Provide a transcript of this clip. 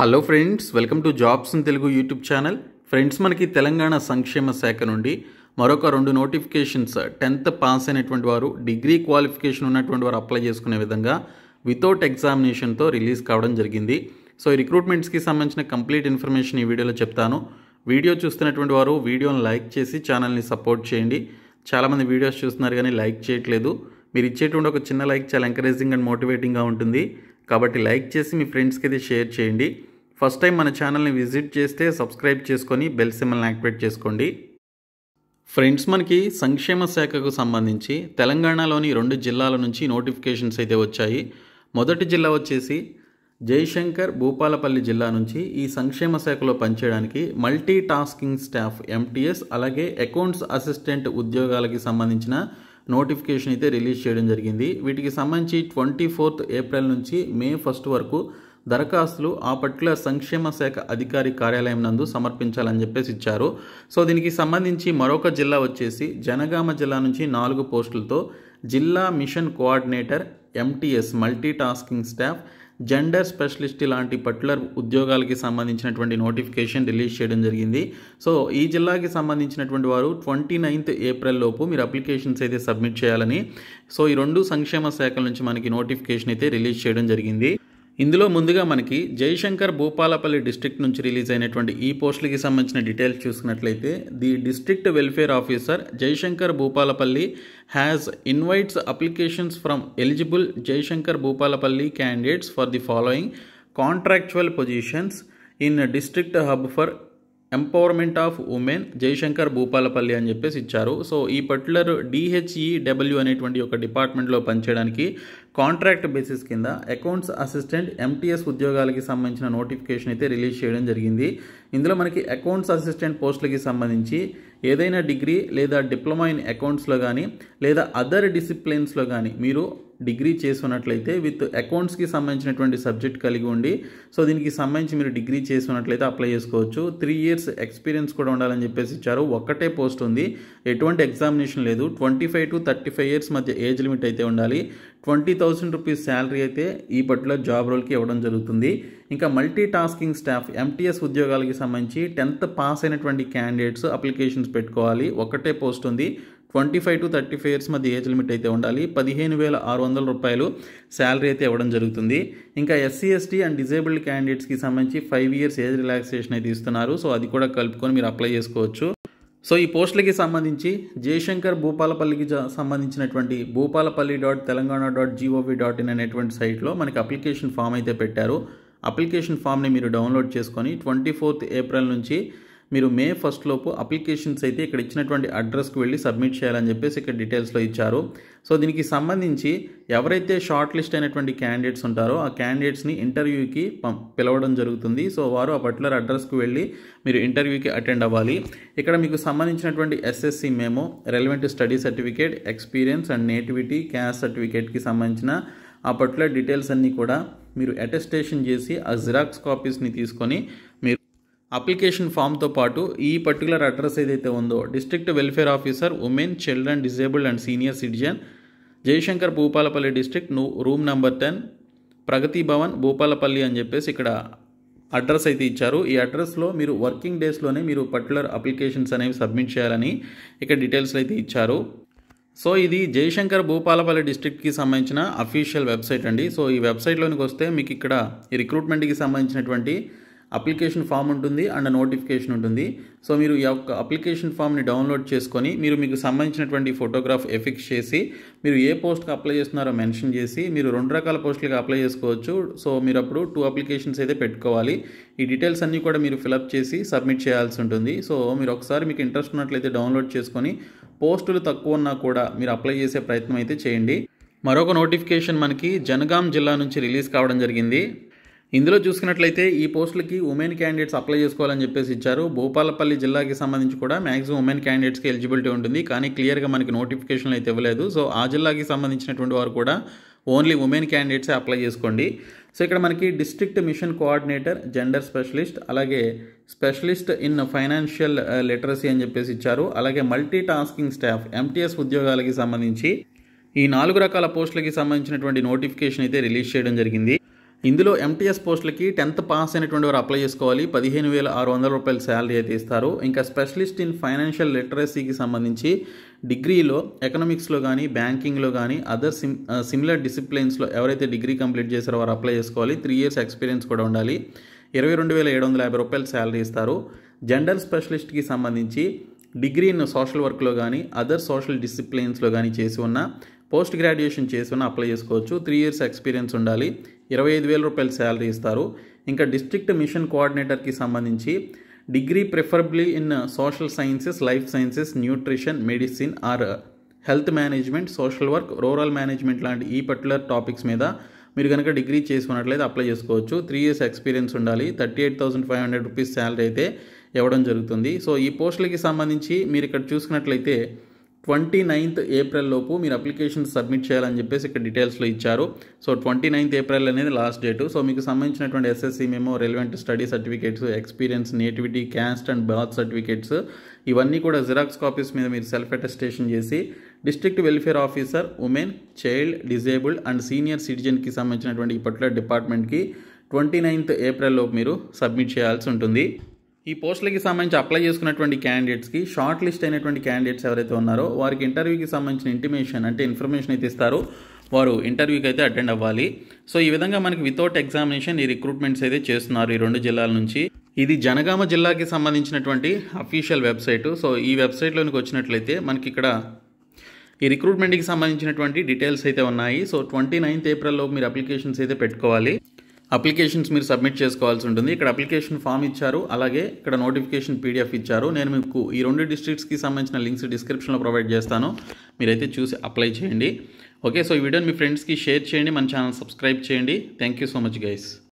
hello friends welcome to jobs in Telugu YouTube channel friends మనకి తెలంగాణ సంక్షేమ శాఖ నుండి మరొక రెండు నోటిఫికేషన్స్ టెన్త్ పాస్ అయినటువంటి వారు డిగ్రీ క్వాలిఫికేషన్ ఉన్నటువంటి వారు అప్లై చేసుకునే విధంగా వితౌట్ ఎగ్జామినేషన్తో రిలీజ్ కావడం జరిగింది సో ఈ రిక్రూట్మెంట్స్కి సంబంధించిన కంప్లీట్ ఇన్ఫర్మేషన్ ఈ వీడియోలో చెప్తాను వీడియో చూస్తున్నటువంటి వారు వీడియోని లైక్ చేసి ఛానల్ని సపోర్ట్ చేయండి చాలామంది వీడియోస్ చూస్తున్నారు కానీ లైక్ చేయట్లేదు మీరు ఇచ్చేటువంటి ఒక చిన్న లైక్ చాలా ఎంకరేజింగ్ అండ్ మోటివేటింగ్గా ఉంటుంది కాబట్టి లైక్ చేసి మీ ఫ్రెండ్స్కి అయితే షేర్ చేయండి ఫస్ట్ టైం మన ఛానల్ని విజిట్ చేస్తే సబ్స్క్రైబ్ చేసుకొని బెల్ సిమ్మల్ని యాక్టివేట్ చేసుకోండి ఫ్రెండ్స్ మనకి సంక్షేమ శాఖకు సంబంధించి తెలంగాణలోని రెండు జిల్లాల నుంచి నోటిఫికేషన్స్ అయితే వచ్చాయి మొదటి జిల్లా వచ్చేసి జయశంకర్ భూపాలపల్లి జిల్లా నుంచి ఈ సంక్షేమ శాఖలో పనిచేయడానికి మల్టీ టాస్కింగ్ స్టాఫ్ ఎంటీఎస్ అలాగే అకౌంట్స్ అసిస్టెంట్ ఉద్యోగాలకి సంబంధించిన నోటిఫికేషన్ అయితే రిలీజ్ చేయడం జరిగింది వీటికి సంబంధించి ట్వంటీ ఫోర్త్ ఏప్రిల్ నుంచి మే ఫస్ట్ వరకు దరఖాస్తులు ఆ పర్టికులర్ సంక్షేమ శాఖ అధికారి కార్యాలయం నందు సమర్పించాలని చెప్పేసి ఇచ్చారు సో దీనికి సంబంధించి మరొక జిల్లా వచ్చేసి జనగామ జిల్లా నుంచి నాలుగు పోస్టులతో జిల్లా mission coordinator MTS multi tasking staff gender specialist లాంటి పర్టికులర్ ఉద్యోగాలకి సంబంధించినటువంటి నోటిఫికేషన్ రిలీజ్ చేయడం జరిగింది సో ఈ జిల్లాకి సంబంధించినటువంటి వారు ట్వంటీ నైన్త్ ఏప్రిల్ లోపు మీరు అప్లికేషన్స్ అయితే సబ్మిట్ చేయాలని సో ఈ రెండు సంక్షేమ శాఖల నుంచి మనకి నోటిఫికేషన్ అయితే రిలీజ్ చేయడం జరిగింది ఇందులో ముందుగా మనకి జయశంకర్ భూపాలపల్లి డిస్ట్రిక్ట్ నుంచి రిలీజ్ అయినటువంటి ఈ పోస్టులకి సంబంధించిన డీటెయిల్స్ చూసినట్లయితే the district welfare officer Jayashankar Bhupalpally has invites applications from eligible Jayashankar Bhupalpally candidates for the following contractual positions in district hub for empowerment of women Jayashankar Bhupalpally అని చెప్పేసి ఇచ్చారు సో ఈ పర్టికులర్ డిహెచ్ఈడబ్ల్యూ e అనేటువంటి ఒక డిపార్ట్మెంట్లో పనిచేయడానికి కాంట్రాక్ట్ బేసిస్ కింద అకౌంట్స్ అసిస్టెంట్ ఎంటీఎస్ ఉద్యోగాలకి సంబంధించిన నోటిఫికేషన్ అయితే రిలీజ్ చేయడం జరిగింది ఇందులో మనకి అకౌంట్స్ అసిస్టెంట్ పోస్టులకి సంబంధించి ఏదైనా డిగ్రీ లేదా డిప్లొమా ఇన్ అకౌంట్స్లో కానీ లేదా అదర్ డిసిప్లిన్స్లో కానీ మీరు డిగ్రీ ఉన్నట్లయితే విత్ అకౌంట్స్కి సంబంధించినటువంటి సబ్జెక్ట్ కలిగి ఉండి సో దీనికి సంబంధించి మీరు డిగ్రీ చేసినట్లయితే అప్లై చేసుకోవచ్చు త్రీ ఇయర్స్ ఎక్స్పీరియన్స్ కూడా ఉండాలని చెప్పేసి ఇచ్చారు ఒక్కటే పోస్ట్ ఉంది ఎటువంటి ఎగ్జామినేషన్ లేదు twenty five to thirty five years మధ్య ఏజ్ లిమిట్ అయితే ఉండాలి ట్వంటీ థౌసండ్ రూపీస్ శాలరీ అయితే ఈ పర్టికులర్ జాబ్ రోల్కి ఇవ్వడం జరుగుతుంది ఇంకా మల్టీ టాస్కింగ్ స్టాఫ్ ఎంటీఎస్ ఉద్యోగాలకి సంబంధించి టెన్త్ పాస్ అయినటువంటి క్యాండిడేట్స్ అప్లికేషన్స్ పెట్టుకోవాలి ఒకటే పోస్ట్ ఉంది twenty five to thirty five years మధ్య ఏజ్ లిమిట్ అయితే ఉండాలి పదిహేను వేల ఆరు వందల రూపాయలు శాలరీ అయితే ఇవ్వడం జరుగుతుంది ఇంకా ఎస్సీ ఎస్టీ అండ్ డిజేబుల్డ్ క్యాండిడేట్స్కి సంబంధించి ఫైవ్ ఇయర్స్ ఏజ్ రిలాక్సేషన్ అయితే ఇస్తున్నారు సో అది కూడా కలుపుకొని మీరు అప్లై చేసుకోవచ్చు సో ఈ పోస్టులకి సంబంధించి జయశంకర్ భూపాలపల్లికి సంబంధించినటువంటి Bhupalpally dot Telangana dot G O V dot in అనేటువంటి సైట్లో మనకి అప్లికేషన్ ఫామ్ అయితే పెట్టారు అప్లికేషన్ ఫామ్ని మీరు డౌన్లోడ్ చేసుకొని ట్వంటీ ఫోర్త్ ఏప్రిల్ నుంచి మీరు మే ఫస్ట్ లోపు అప్లికేషన్స్ అయితే ఇక్కడ ఇచ్చినటువంటి అడ్రస్కి వెళ్ళి సబ్మిట్ చేయాలని చెప్పేసి ఇక్కడ డీటెయిల్స్లో ఇచ్చారు సో దీనికి సంబంధించి ఎవరైతే షార్ట్ లిస్ట్ అయినటువంటి క్యాండిడేట్స్ ఉంటారో ఆ క్యాండిడేట్స్ని ఇంటర్వ్యూకి పిలవడం జరుగుతుంది సో వారు ఆ పర్టికులర్ అడ్రస్కి వెళ్ళి మీరు ఇంటర్వ్యూకి అటెండ్ అవ్వాలి ఇక్కడ మీకు సంబంధించినటువంటి ఎస్ఎస్సి మేము relevant study certificate experience and nativity caste సర్టిఫికేట్కి సంబంధించిన ఆ పర్టికులర్ డీటెయిల్స్ అన్నీ కూడా మీరు అటెస్టేషన్ చేసి ఆ జిరాక్స్ కాపీస్ని తీసుకొని మీరు అప్లికేషన్ ఫామ్తో పాటు ఈ పర్టికులర్ అడ్రస్ ఏదైతే ఉందో district welfare officer women children disabled and senior citizen Jayashankar Bhupalpally district room number ten Pragati Bhavan Bhupalpally అని చెప్పేసి ఇక్కడ అడ్రస్ అయితే ఇచ్చారు ఈ అడ్రస్లో మీరు వర్కింగ్ డేస్లోనే మీరు పర్టికులర్ అప్లికేషన్స్ అనేవి సబ్మిట్ చేయాలని ఇక్కడ డీటెయిల్స్ అయితే ఇచ్చారు సో ఇది జయశంకర్ భూపాలపల్లి డిస్ట్రిక్ట్కి సంబంధించిన అఫీషియల్ వెబ్సైట్ అండి సో ఈ వెబ్సైట్లోనికి వస్తే మీకు ఇక్కడ ఈ రిక్రూట్మెంట్కి సంబంధించినటువంటి అప్లికేషన్ ఫామ్ ఉంటుంది అండ్ నోటిఫికేషన్ ఉంటుంది సో మీరు ఈ యొక్క అప్లికేషన్ ఫామ్ని డౌన్లోడ్ చేసుకొని మీరు మీకు సంబంధించినటువంటి ఫోటోగ్రాఫ్ ఎఫిక్స్ చేసి మీరు ఏ పోస్ట్కి అప్లై చేస్తున్నారో మెన్షన్ చేసి మీరు రెండు రకాల పోస్టులకు అప్లై చేసుకోవచ్చు సో మీరు అప్పుడు టూ అప్లికేషన్స్ అయితే పెట్టుకోవాలి ఈ డీటెయిల్స్ అన్నీ కూడా మీరు ఫిలప్ చేసి సబ్మిట్ చేయాల్సి ఉంటుంది సో మీరు ఒకసారి మీకు ఇంట్రెస్ట్ ఉన్నట్లయితే డౌన్లోడ్ చేసుకొని పోస్టులు తక్కువ ఉన్నా కూడా మీరు అప్లై చేసే ప్రయత్నం అయితే చేయండి మరొక నోటిఫికేషన్ మనకి జనగాం జిల్లా నుంచి రిలీజ్ కావడం జరిగింది ఇందులో చూసుకున్నట్లయితే ఈ పోస్టులకి ఉమెన్ క్యాండిడేట్స్ అప్లై చేసుకోవాలని చెప్పేసి ఇచ్చారు భూపాలపల్లి జిల్లాకి సంబంధించి కూడా మ్యాక్సిమం ఉమెన్ క్యాండిడేట్స్కి ఎలిజిబిలిటీ ఉంటుంది కానీ క్లియర్గా మనకి నోటిఫికేషన్ అయితే ఇవ్వలేదు సో ఆ జిల్లాకి సంబంధించినటువంటి వారు కూడా ఓన్లీ ఉమెన్ క్యాండిడేట్సే అప్లై చేసుకోండి సో ఇక్కడ మనకి district mission coordinator gender specialist అలాగే స్పెషలిస్ట్ ఇన్ ఫైనాన్షియల్ లిటరసీ అని చెప్పేసి ఇచ్చారు అలాగే మల్టీ టాస్కింగ్ స్టాఫ్ ఎంటీఎస్ ఉద్యోగాలకి సంబంధించి ఈ నాలుగు రకాల పోస్టులకి సంబంధించినటువంటి నోటిఫికేషన్ అయితే రిలీజ్ చేయడం జరిగింది ఇందులో ఎంటీఎస్ పోస్టులకి టెన్త్ పాస్ అయినటువంటి వారు అప్లై చేసుకోవాలి పదిహేను వేల ఆరు వందల రూపాయల శాలరీ అయితే ఇస్తారు ఇంకా స్పెషలిస్ట్ ఇన్ ఫైనాన్షియల్ లిటరసీకి సంబంధించి డిగ్రీలో ఎకనామిక్స్లో కానీ బ్యాంకింగ్లో కానీ అదర్ సిమ్ సిమిలర్ డిసిప్లిన్స్లో ఎవరైతే డిగ్రీ కంప్లీట్ చేశారో వారు అప్లై చేసుకోవాలి త్రీ ఇయర్స్ ఎక్స్పీరియన్స్ కూడా ఉండాలి ఇరవై రెండు వేల ఏడు వందల యాభై రూపాయల శాలరీ ఇస్తారు జెండర్ స్పెషలిస్ట్కి సంబంధించి డిగ్రీ ఇన్ సోషల్ వర్క్లో కానీ అదర్ సోషల్ డిసిప్లిన్స్లో కానీ చేసి ఉన్న పోస్ట్ గ్రాడ్యుయేషన్ చేసి ఉన్న అప్లై చేసుకోవచ్చు త్రీ ఇయర్స్ ఎక్స్పీరియన్స్ ఉండాలి ఇరవై ఐదు వేల రూపాయలు శాలరీ ఇస్తారు ఇంకా డిస్ట్రిక్ట్ మిషన్ కోఆర్డినేటర్కి సంబంధించి degree preferably in social sciences life sciences nutrition medicine or health management social work rural management లాంటి ఈ పర్టికులర్ టాపిక్స్ మీద మీరు కనుక డిగ్రీ చేసుకున్నట్లయితే అప్లై చేసుకోవచ్చు త్రీ ఇయర్స్ ఎక్స్పీరియన్స్ ఉండాలి thirty eight thousand five hundred rupees salary అయితే ఇవ్వడం జరుగుతుంది సో ఈ పోస్టులకి సంబంధించి మీరు ఇక్కడ చూసుకున్నట్లయితే ట్వంటీ నైన్త్ ఏప్రిల్ లోపు మీరు అప్లికేషన్ సబ్మిట్ చేయాలని చెప్పేసి ఇక్కడ డీటెయిల్స్లో ఇచ్చారు సో ట్వంటీ నైన్త్ ఏప్రిల్ అనేది లాస్ట్ డేటు సో మీకు సంబంధించినటువంటి ఎస్ఎస్సి మేము relevant study certificates experience nativity caste and birth certificates ఇవన్నీ కూడా జిరాక్స్ కాపీస్ మీద మీరు సెల్ఫ్ అటెస్టేషన్ చేసి district welfare officer women child disabled and senior సిటిజన్కి సంబంధించినటువంటి ఈ పర్టికులర్ డిపార్ట్మెంట్కి ట్వంటీ నైన్త్ ఏప్రిల్లో మీరు సబ్మిట్ చేయాల్సి ఉంటుంది ఈ పోస్టులకి సంబంధించి అప్లై చేసుకున్నటువంటి క్యాండిడేట్స్కి షార్ట్ లిస్ట్ అయినటువంటి క్యాండిడేట్స్ ఎవరైతే ఉన్నారో వారికి ఇంటర్వ్యూకి సంబంధించిన ఇంటిమేషన్ అంటే ఇన్ఫర్మేషన్ అయితే ఇస్తారు వారు ఇంటర్వ్యూకి అయితే అటెండ్ అవ్వాలి సో ఈ విధంగా మనకి వితౌట్ ఎగ్జామినేషన్ ఈ రిక్రూట్మెంట్స్ అయితే చేస్తున్నారు ఈ రెండు జిల్లాల నుంచి ఇది జనగామ జిల్లాకి సంబంధించినటువంటి అఫీషియల్ వెబ్సైట్ సో ఈ వెబ్సైట్లోనికి వచ్చినట్లయితే మనకి ఇక్కడ ఈ రిక్రూట్మెంట్కి సంబంధించినటువంటి డీటెయిల్స్ అయితే ఉన్నాయి సో ట్వంటీ నైన్త్ ఏప్రిల్లో మీరు అప్లికేషన్స్ అయితే పెట్టుకోవాలి అప్లికేషన్స్ మీరు సబ్మిట్ చేసుకోవాల్సి ఉంటుంది ఇక్కడ అప్లికేషన్ ఫామ్ ఇచ్చారు అలాగే ఇక్కడ నోటిఫికేషన్ పీడిఎఫ్ ఇచ్చారు నేను మీకు ఈ రెండు డిస్ట్రిక్ట్స్కి సంబంధించిన లింక్స్ డిస్క్రిప్షన్లో ప్రొవైడ్ చేస్తాను మీరైతే చూసి అప్లై చేయండి ఓకే సో ఈ వీడియోని మీ ఫ్రెండ్స్కి షేర్ చేయండి మన ఛానల్ సబ్స్క్రైబ్ చేయండి thank you so much guys